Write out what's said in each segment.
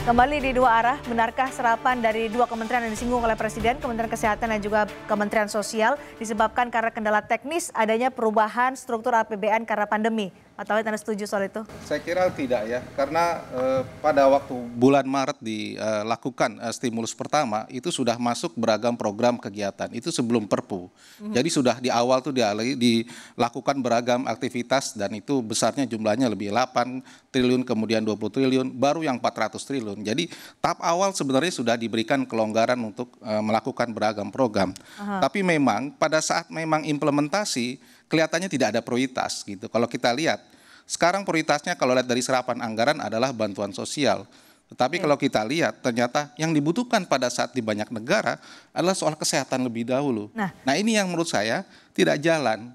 Kembali di dua arah, benarkah serapan dari dua kementerian yang disinggung oleh Presiden, Kementerian Kesehatan dan juga Kementerian Sosial disebabkan karena kendala teknis adanya perubahan struktur APBN karena pandemi? Atau Anda setuju soal itu? Saya kira tidak ya, karena eh, pada waktu bulan Maret dilakukan eh, eh, stimulus pertama itu sudah masuk beragam program kegiatan. Itu sebelum Perpu. Mm-hmm. Jadi sudah di awal tuh dilakukan beragam aktivitas dan itu besarnya jumlahnya lebih 8 triliun kemudian 20 triliun, baru yang 400 triliun. Jadi tahap awal sebenarnya sudah diberikan kelonggaran untuk eh, melakukan beragam program. Aha. Tapi memang pada saat memang implementasi kelihatannya tidak ada prioritas gitu. Kalau kita lihat sekarang prioritasnya kalau lihat dari serapan anggaran adalah bantuan sosial. Tetapi iya. kalau kita lihat ternyata yang dibutuhkan pada saat di banyak negara adalah soal kesehatan lebih dahulu. Nah, nah ini yang menurut saya tidak jalan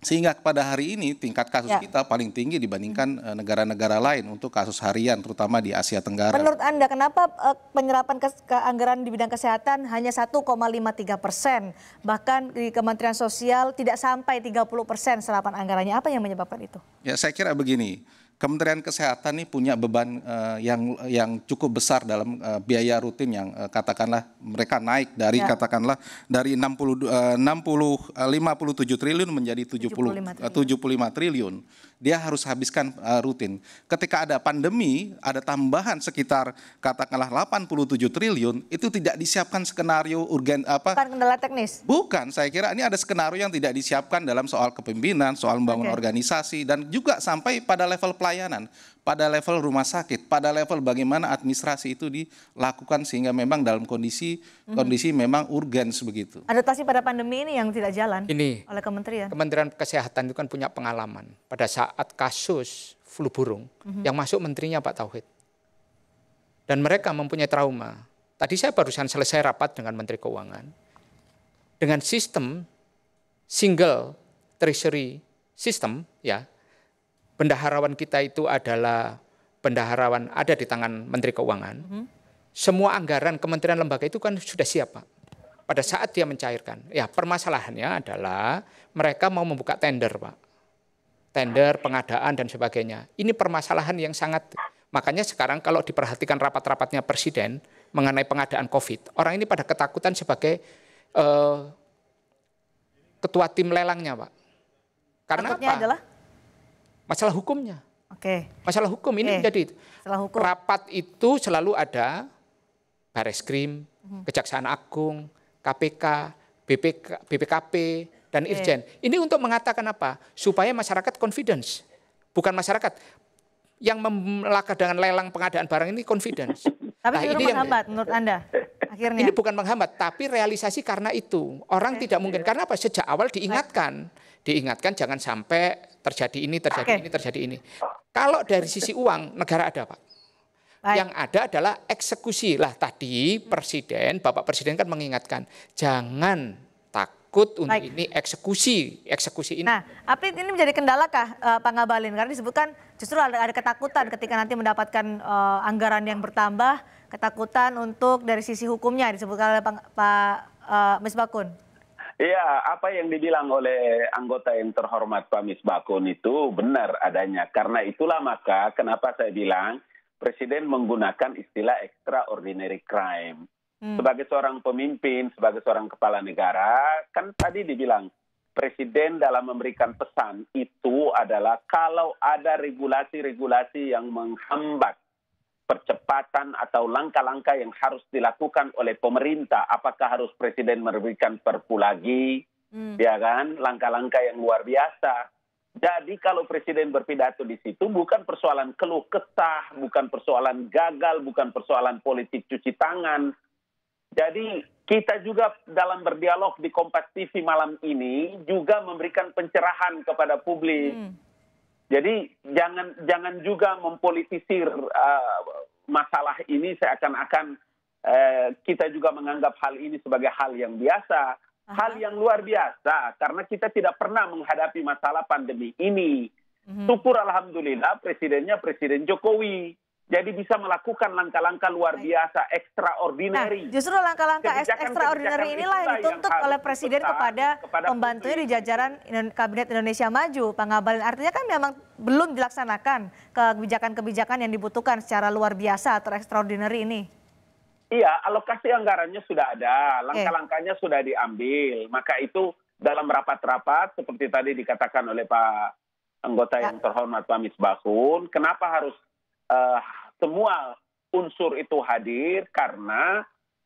sehingga pada hari ini tingkat kasus ya. kita paling tinggi dibandingkan eh, negara-negara lain untuk kasus harian terutama di Asia Tenggara. Menurut Anda kenapa eh, penyerapan ke, ke anggaran di bidang kesehatan hanya 1,53 persen bahkan di Kementerian Sosial tidak sampai 30 persen serapan anggarannya apa yang menyebabkan itu? Ya saya kira begini Kementerian Kesehatan ini punya beban uh, yang yang cukup besar dalam uh, biaya rutin yang uh, katakanlah mereka naik dari ya. katakanlah dari 60 uh, 60 uh, 57 triliun menjadi 70 75 triliun. Uh, 75 triliun dia harus habiskan uh, rutin. Ketika ada pandemi, ada tambahan sekitar katakanlah 87 triliun, itu tidak disiapkan skenario urgen apa? Bukan kendala teknis. Bukan, saya kira ini ada skenario yang tidak disiapkan dalam soal kepemimpinan, soal membangun okay. organisasi dan juga sampai pada level pelayanan pada level rumah sakit, pada level bagaimana administrasi itu dilakukan sehingga memang dalam kondisi mm-hmm. kondisi memang urgensi begitu. Adaptasi pada pandemi ini yang tidak jalan ini, oleh kementerian. Kementerian Kesehatan itu kan punya pengalaman pada saat kasus flu burung mm-hmm. yang masuk menterinya Pak Tauhid. Dan mereka mempunyai trauma. Tadi saya barusan selesai rapat dengan Menteri Keuangan. Dengan sistem single treasury system ya pendaharawan kita itu adalah pendaharawan ada di tangan Menteri Keuangan. Hmm. Semua anggaran kementerian lembaga itu kan sudah siap, Pak. Pada saat dia mencairkan. Ya, permasalahannya adalah mereka mau membuka tender, Pak. Tender, pengadaan dan sebagainya. Ini permasalahan yang sangat makanya sekarang kalau diperhatikan rapat-rapatnya presiden mengenai pengadaan Covid, orang ini pada ketakutan sebagai uh, ketua tim lelangnya, Pak. Karena apa? Adalah? masalah hukumnya. Oke. Okay. Masalah hukum ini okay. menjadi Masalah hukum. Rapat itu selalu ada Baris Krim, mhm. Kejaksaan Agung, KPK, BPK, BPKP dan okay. Irjen. Ini untuk mengatakan apa? Supaya masyarakat confidence. Bukan masyarakat yang melakukan dengan lelang pengadaan barang ini confidence. Tapi nah, itu menghambat yang, menurut Anda akhirnya? Ini bukan menghambat, tapi realisasi karena itu. Orang okay. tidak mungkin, karena apa? Sejak awal diingatkan. Diingatkan jangan sampai terjadi ini, terjadi okay. ini, terjadi ini. Kalau dari sisi uang, negara ada Pak. Baik. Yang ada adalah eksekusi. Lah tadi Presiden, Bapak Presiden kan mengingatkan, jangan takut untuk Baik. ini eksekusi, eksekusi ini. Nah, tapi ini menjadi kendala kah uh, Pak Ngabalin? Karena disebutkan justru ada, ada ketakutan ketika nanti mendapatkan uh, anggaran yang bertambah, ketakutan untuk dari sisi hukumnya disebutkan oleh Pak, Pak uh, eh, Misbakun. Iya, apa yang dibilang oleh anggota yang terhormat Pak Misbakun itu benar adanya. Karena itulah maka kenapa saya bilang Presiden menggunakan istilah extraordinary crime Hmm. Sebagai seorang pemimpin, sebagai seorang kepala negara, kan tadi dibilang presiden dalam memberikan pesan itu adalah kalau ada regulasi-regulasi yang menghambat percepatan atau langkah-langkah yang harus dilakukan oleh pemerintah, apakah harus presiden memberikan perpu lagi, hmm. ya kan? Langkah-langkah yang luar biasa. Jadi kalau presiden berpidato di situ bukan persoalan keluh kesah, bukan persoalan gagal, bukan persoalan politik cuci tangan, jadi kita juga dalam berdialog di Kompas TV malam ini juga memberikan pencerahan kepada publik. Hmm. Jadi jangan jangan juga mempolitisir uh, masalah ini seakan-akan uh, kita juga menganggap hal ini sebagai hal yang biasa, Aha. hal yang luar biasa karena kita tidak pernah menghadapi masalah pandemi ini. Hmm. Syukur alhamdulillah presidennya presiden Jokowi jadi bisa melakukan langkah-langkah luar biasa ekstraordinari. Nah, justru langkah-langkah ekstraordinari inilah yang dituntut oleh presiden kepada, kepada pembantunya di jajaran kabinet Indonesia Maju, Pak Ngabalin. Artinya kan memang belum dilaksanakan kebijakan-kebijakan yang dibutuhkan secara luar biasa atau ekstraordinari ini. Iya, alokasi anggarannya sudah ada, langkah-langkahnya sudah diambil. Maka itu dalam rapat-rapat seperti tadi dikatakan oleh Pak anggota ya. yang terhormat Pak Misbahun, kenapa harus uh, semua unsur itu hadir karena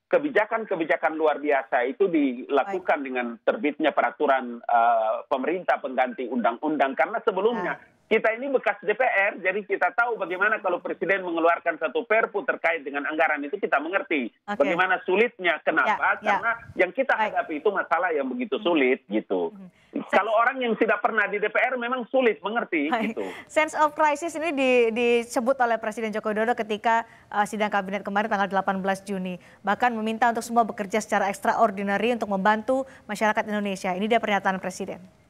kebijakan-kebijakan luar biasa itu dilakukan dengan terbitnya peraturan eh, pemerintah pengganti undang-undang karena sebelumnya nah kita ini bekas DPR, jadi kita tahu bagaimana kalau presiden mengeluarkan satu perpu terkait dengan anggaran itu kita mengerti okay. bagaimana sulitnya. Kenapa? Ya, ya. Karena yang kita hadapi Baik. itu masalah yang begitu hmm. sulit hmm. gitu. Hmm. Kalau orang yang tidak pernah di DPR memang sulit mengerti Baik. gitu. Sense of crisis ini di, disebut oleh Presiden Joko Widodo ketika uh, sidang kabinet kemarin tanggal 18 Juni, bahkan meminta untuk semua bekerja secara extraordinary untuk membantu masyarakat Indonesia. Ini dia pernyataan Presiden.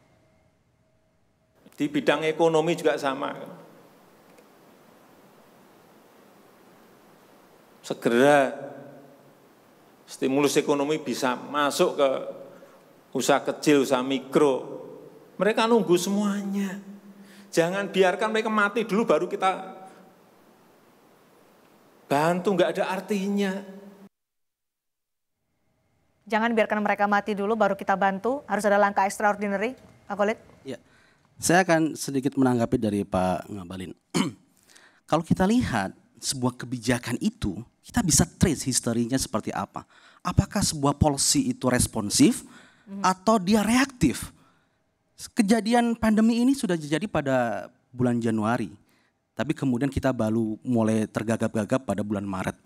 Di bidang ekonomi juga sama. Segera stimulus ekonomi bisa masuk ke usaha kecil, usaha mikro. Mereka nunggu semuanya. Jangan biarkan mereka mati dulu baru kita bantu, nggak ada artinya. Jangan biarkan mereka mati dulu baru kita bantu, harus ada langkah extraordinary, Pak Kolit. Ya. Saya akan sedikit menanggapi dari Pak Ngabalin. Kalau kita lihat sebuah kebijakan itu, kita bisa trace historinya seperti apa. Apakah sebuah polisi itu responsif mhm. atau dia reaktif? Kejadian pandemi ini sudah terjadi pada bulan Januari, tapi kemudian kita baru mulai tergagap-gagap pada bulan Maret.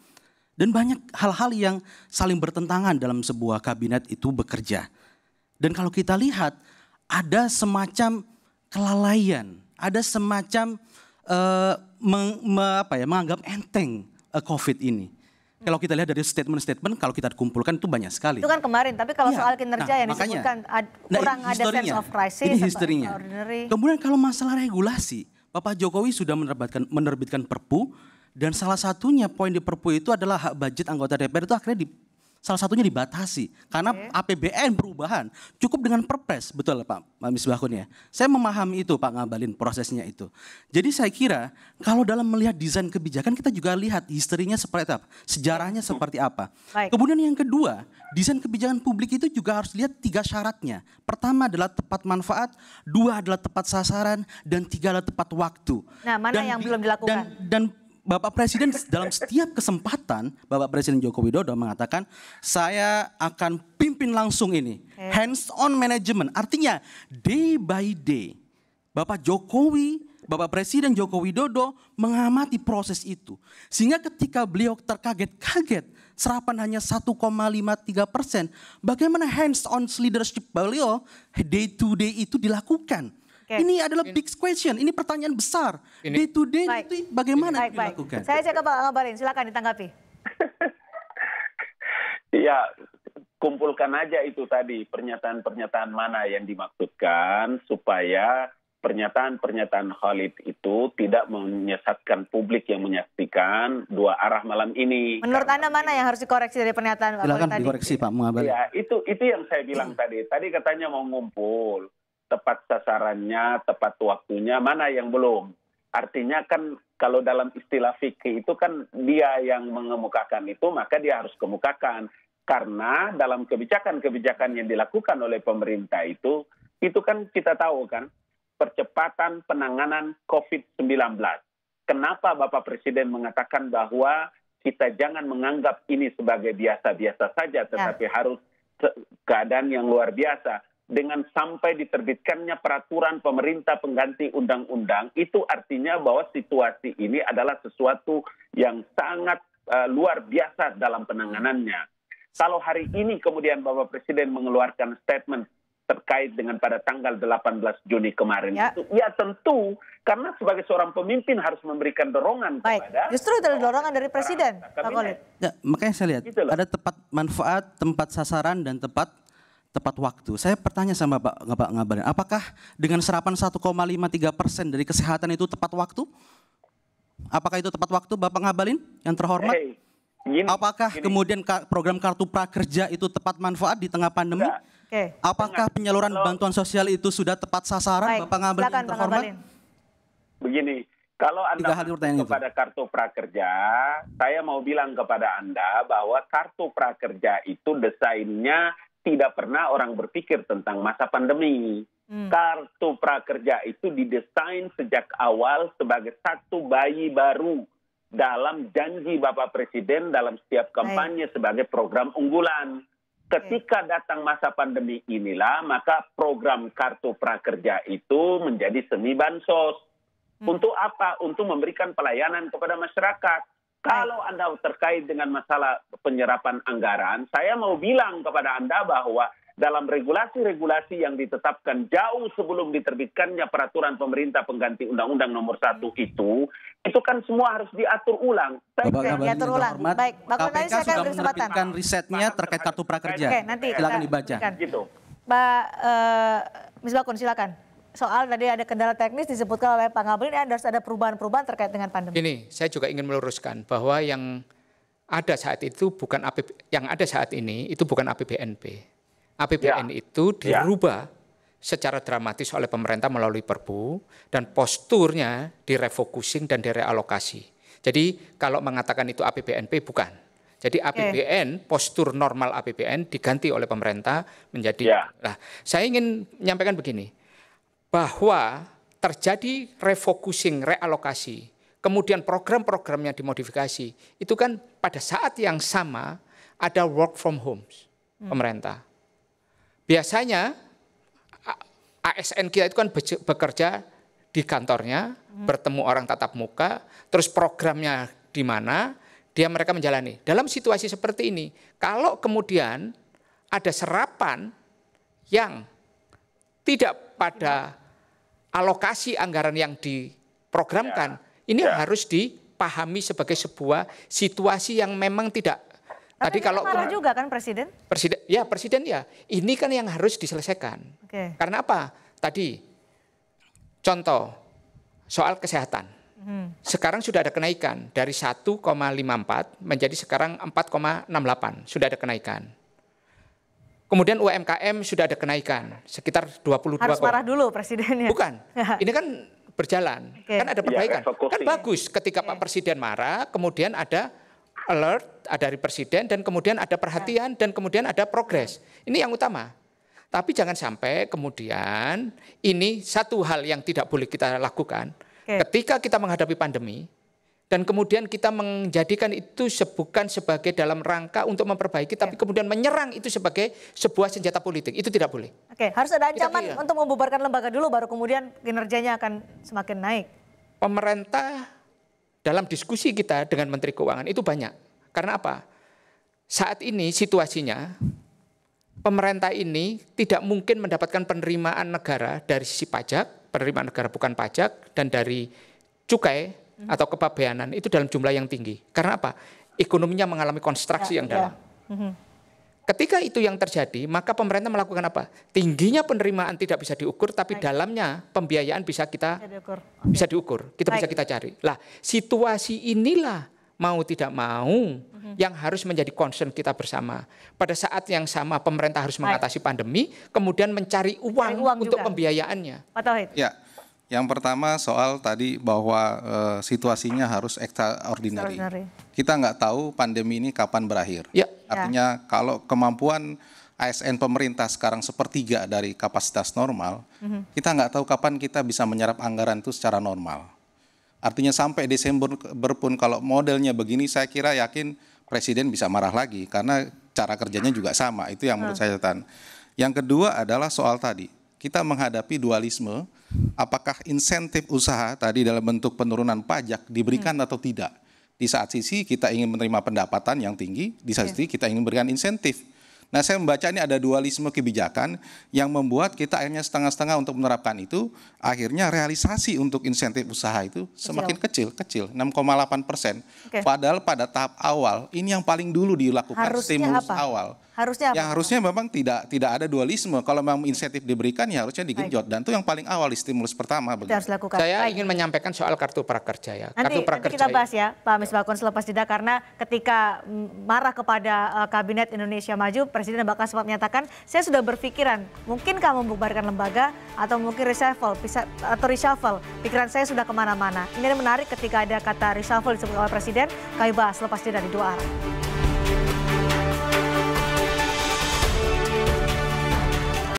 Dan banyak hal-hal yang saling bertentangan dalam sebuah kabinet itu bekerja. Dan kalau kita lihat, ada semacam kelalaian, ada semacam uh, meng, me, apa ya, menganggap enteng uh, COVID ini. Kalau kita lihat dari statement-statement, kalau kita kumpulkan itu banyak sekali. Itu kan kemarin, tapi kalau ya, soal kinerja nah, yang makanya, disebutkan ad, nah, kurang nah, ada sense of crisis, ini historinya. Kemudian kalau masalah regulasi, Bapak Jokowi sudah menerbitkan, menerbitkan perpu, dan salah satunya poin di perpu itu adalah hak budget anggota DPR itu akhirnya salah satunya dibatasi karena APBN perubahan cukup dengan Perpres betul Pak Misbahun ya. Saya memahami itu Pak Ngabalin prosesnya itu. Jadi saya kira kalau dalam melihat desain kebijakan kita juga lihat historinya seperti apa, sejarahnya seperti apa. Baik. Kemudian yang kedua, desain kebijakan publik itu juga harus lihat tiga syaratnya. Pertama adalah tepat manfaat, dua adalah tepat sasaran dan tiga adalah tepat waktu. Nah, mana dan yang belum dilakukan? Dan, dan Bapak Presiden dalam setiap kesempatan Bapak Presiden Joko Widodo mengatakan saya akan pimpin langsung ini. Hands on management. Artinya day by day Bapak Jokowi Bapak Presiden Joko Widodo mengamati proses itu. Sehingga ketika beliau terkaget-kaget serapan hanya 1,53 persen, bagaimana hands on leadership beliau day to day itu dilakukan. Okay. Ini adalah big question, ini pertanyaan besar. Ini. Day to day itu bagaimana baik, baik. dilakukan? Saya cek ke Pak silakan ditanggapi. Iya, kumpulkan aja itu tadi pernyataan-pernyataan mana yang dimaksudkan supaya pernyataan-pernyataan Khalid itu tidak menyesatkan publik yang menyaksikan dua arah malam ini. Menurut Anda mana yang harus dikoreksi dari pernyataan Pak Silakan tadi? dikoreksi Pak Mengabali. Ya, itu itu yang saya bilang tadi. Tadi katanya mau ngumpul tepat sasarannya, tepat waktunya, mana yang belum. Artinya kan kalau dalam istilah fikih itu kan dia yang mengemukakan itu maka dia harus kemukakan karena dalam kebijakan-kebijakan yang dilakukan oleh pemerintah itu itu kan kita tahu kan percepatan penanganan COVID-19. Kenapa Bapak Presiden mengatakan bahwa kita jangan menganggap ini sebagai biasa-biasa saja tetapi ya. harus keadaan yang luar biasa dengan sampai diterbitkannya peraturan pemerintah pengganti undang-undang itu artinya bahwa situasi ini adalah sesuatu yang sangat uh, luar biasa dalam penanganannya. Kalau hari ini kemudian Bapak Presiden mengeluarkan statement terkait dengan pada tanggal 18 Juni kemarin ya. itu ya tentu karena sebagai seorang pemimpin harus memberikan dorongan Baik. kepada justru itu dorongan dari presiden Ya, makanya saya lihat gitu ada tepat manfaat, tempat sasaran dan tepat tepat waktu. Saya bertanya sama Pak Bapak Ngabarin, apakah dengan serapan 1,53 persen dari kesehatan itu tepat waktu? Apakah itu tepat waktu Bapak Ngabalin yang terhormat? Hey, gini, apakah gini. kemudian program kartu prakerja itu tepat manfaat di tengah pandemi? Okay. Apakah penyaluran kalau, bantuan sosial itu sudah tepat sasaran Baik, Bapak Ngabalin yang terhormat? Begini, kalau Anda kepada kartu prakerja, saya mau bilang kepada Anda bahwa kartu prakerja itu desainnya tidak pernah orang berpikir tentang masa pandemi. Hmm. Kartu prakerja itu didesain sejak awal sebagai satu bayi baru dalam janji Bapak Presiden dalam setiap kampanye Baik. sebagai program unggulan. Ketika datang masa pandemi inilah, maka program Kartu Prakerja itu menjadi semi bansos. Hmm. Untuk apa? Untuk memberikan pelayanan kepada masyarakat kalau Anda terkait dengan masalah penyerapan anggaran, saya mau bilang kepada Anda bahwa dalam regulasi-regulasi yang ditetapkan jauh sebelum diterbitkannya peraturan pemerintah pengganti undang-undang nomor satu hmm. itu, itu kan semua harus diatur ulang. Saya Bapak, diatur ulang. Hormat, Baik, Bang KPK saya sudah menerbitkan risetnya terkait kartu prakerja. Oke, nanti silakan dibaca. Gitu. Pak uh, eh, Misbakun, silakan soal tadi ada kendala teknis disebutkan oleh Pak Ngabalin dan harus ada perubahan-perubahan terkait dengan pandemi. Ini saya juga ingin meluruskan bahwa yang ada saat itu bukan APB, yang ada saat ini itu bukan APBNP. APBN ya. itu ya. dirubah ya. secara dramatis oleh pemerintah melalui Perpu dan posturnya direfocusing dan direalokasi. Jadi kalau mengatakan itu APBNP bukan. Jadi APBN, okay. postur normal APBN diganti oleh pemerintah menjadi. Ya. Nah, saya ingin menyampaikan begini bahwa terjadi refocusing, realokasi, kemudian program program yang dimodifikasi, itu kan pada saat yang sama ada work from home hmm. pemerintah. Biasanya ASN kita itu kan bekerja di kantornya, hmm. bertemu orang tatap muka, terus programnya di mana, dia mereka menjalani. Dalam situasi seperti ini, kalau kemudian ada serapan yang tidak pada alokasi anggaran yang diprogramkan. Ya. Ini ya. harus dipahami sebagai sebuah situasi yang memang tidak Tadi kan kalau marah juga kan presiden? Presiden, ya presiden ya. Ini kan yang harus diselesaikan. Oke. Karena apa? Tadi contoh soal kesehatan. Hmm. Sekarang sudah ada kenaikan dari 1,54 menjadi sekarang 4,68 sudah ada kenaikan. Kemudian UMKM sudah ada kenaikan sekitar 22 Harus marah dulu presidennya. Bukan. Ini kan berjalan. Okay. Kan ada iya, perbaikan. Ya, kan bagus ketika okay. Pak iya. Presiden marah, kemudian ada alert dari presiden dan kemudian ada iya. perhatian dan kemudian ada progres. Ini yang utama. Tapi jangan sampai kemudian ini satu hal yang tidak boleh kita lakukan. Okay. Ketika kita menghadapi pandemi, dan kemudian kita menjadikan itu bukan sebagai dalam rangka untuk memperbaiki tapi ya. kemudian menyerang itu sebagai sebuah senjata politik itu tidak boleh. Oke, harus ada ancaman kita, untuk membubarkan lembaga dulu baru kemudian kinerjanya akan semakin naik. Pemerintah dalam diskusi kita dengan Menteri Keuangan itu banyak. Karena apa? Saat ini situasinya pemerintah ini tidak mungkin mendapatkan penerimaan negara dari sisi pajak, penerimaan negara bukan pajak dan dari cukai Mm-hmm. atau kepabeanan itu dalam jumlah yang tinggi. Karena apa? Ekonominya mengalami konstruksi yeah, yang ya. dalam. -hmm. Ketika itu yang terjadi, maka pemerintah melakukan apa? Tingginya penerimaan tidak bisa diukur, tapi Baik. dalamnya pembiayaan bisa kita bisa diukur, bisa, diukur. Kita Baik. bisa kita cari. Lah, situasi inilah mau tidak mau mm-hmm. yang harus menjadi concern kita bersama. Pada saat yang sama pemerintah harus mengatasi pandemi, kemudian mencari uang, uang untuk juga. pembiayaannya. Pak Tauhid. Ya. Yang pertama soal tadi bahwa uh, situasinya harus extraordinary. extraordinary. Kita nggak tahu pandemi ini kapan berakhir. Ya. Artinya ya. kalau kemampuan ASN pemerintah sekarang sepertiga dari kapasitas normal, mm -hmm. kita nggak tahu kapan kita bisa menyerap anggaran itu secara normal. Artinya sampai Desember berpun kalau modelnya begini, saya kira yakin Presiden bisa marah lagi karena cara kerjanya juga sama. Itu yang menurut ah. saya catatan. Yang kedua adalah soal tadi kita menghadapi dualisme, apakah insentif usaha tadi dalam bentuk penurunan pajak diberikan hmm. atau tidak. Di saat sisi kita ingin menerima pendapatan yang tinggi, di saat yeah. sisi kita ingin memberikan insentif. Nah saya membaca ini ada dualisme kebijakan yang membuat kita akhirnya setengah-setengah untuk menerapkan itu, akhirnya realisasi untuk insentif usaha itu semakin kecil, kecil, kecil 6,8 persen. Okay. Padahal pada tahap awal, ini yang paling dulu dilakukan Harusnya stimulus apa? awal Harusnya apa? Yang harusnya memang tidak tidak ada dualisme. Kalau memang insentif diberikan ya harusnya digenjot dan itu yang paling awal stimulus pertama. Kita harus lakukan. Saya Baik. ingin menyampaikan soal kartu prakerja ya. Nanti, kartu prakerja. Nanti kita bahas ya Pak Misbakun ya. selepas jeda karena ketika marah kepada uh, kabinet Indonesia Maju Presiden bahkan sempat menyatakan saya sudah berpikiran mungkinkah membubarkan lembaga atau mungkin reshuffle atau reshuffle pikiran saya sudah kemana-mana. Ini menarik ketika ada kata reshuffle disebut oleh Presiden. Kami bahas selepas jeda di dua arah.